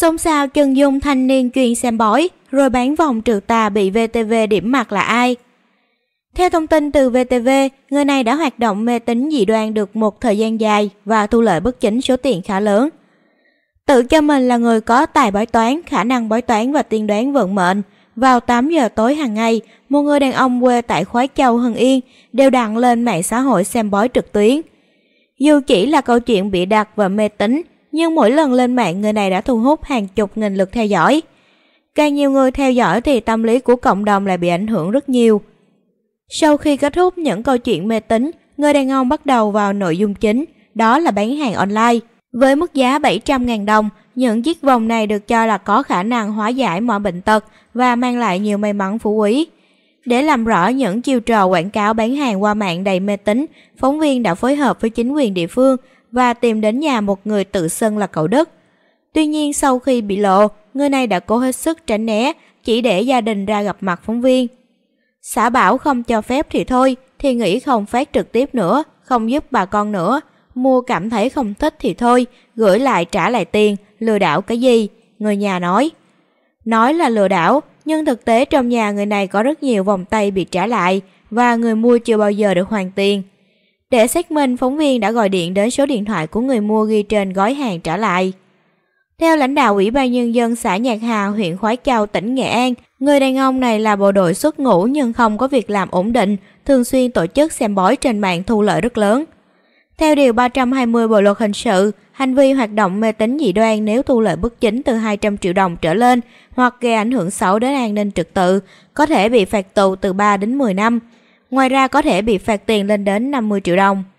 Xôn xao chân dung thanh niên chuyên xem bói, rồi bán vòng trượt tà bị VTV điểm mặt là ai. Theo thông tin từ VTV, người này đã hoạt động mê tín dị đoan được một thời gian dài và thu lợi bất chính số tiền khá lớn. Tự cho mình là người có tài bói toán, khả năng bói toán và tiên đoán vận mệnh. Vào 8 giờ tối hàng ngày, một người đàn ông quê tại Khói Châu, Hưng Yên đều đăng lên mạng xã hội xem bói trực tuyến. Dù chỉ là câu chuyện bị đặt và mê tín, nhưng mỗi lần lên mạng người này đã thu hút hàng chục nghìn lượt theo dõi. Càng nhiều người theo dõi thì tâm lý của cộng đồng lại bị ảnh hưởng rất nhiều. Sau khi kết thúc những câu chuyện mê tín, người đàn ông bắt đầu vào nội dung chính, đó là bán hàng online. Với mức giá 700.000 đồng, những chiếc vòng này được cho là có khả năng hóa giải mọi bệnh tật và mang lại nhiều may mắn phú quý. Để làm rõ những chiêu trò quảng cáo bán hàng qua mạng đầy mê tín, phóng viên đã phối hợp với chính quyền địa phương và tìm đến nhà một người tự xưng là cậu Đức. Tuy nhiên sau khi bị lộ, người này đã cố hết sức tránh né, chỉ để gia đình ra gặp mặt phóng viên. Xã bảo không cho phép thì thôi, thì nghĩ không phát trực tiếp nữa, không giúp bà con nữa. Mua cảm thấy không thích thì thôi, gửi lại trả lại tiền, lừa đảo cái gì, người nhà nói. Nói là lừa đảo, nhưng thực tế trong nhà người này có rất nhiều vòng tay bị trả lại và người mua chưa bao giờ được hoàn tiền. Để xác minh, phóng viên đã gọi điện đến số điện thoại của người mua ghi trên gói hàng trả lại. Theo lãnh đạo Ủy ban Nhân dân xã Nhạc Hà, huyện Khói Châu, tỉnh Nghệ An, người đàn ông này là bộ đội xuất ngũ nhưng không có việc làm ổn định, thường xuyên tổ chức xem bói trên mạng thu lợi rất lớn. Theo Điều 320 Bộ Luật Hình sự, hành vi hoạt động mê tín dị đoan nếu thu lợi bất chính từ 200 triệu đồng trở lên hoặc gây ảnh hưởng xấu đến an ninh trật tự, có thể bị phạt tù từ 3 đến 10 năm. Ngoài ra có thể bị phạt tiền lên đến 50 triệu đồng.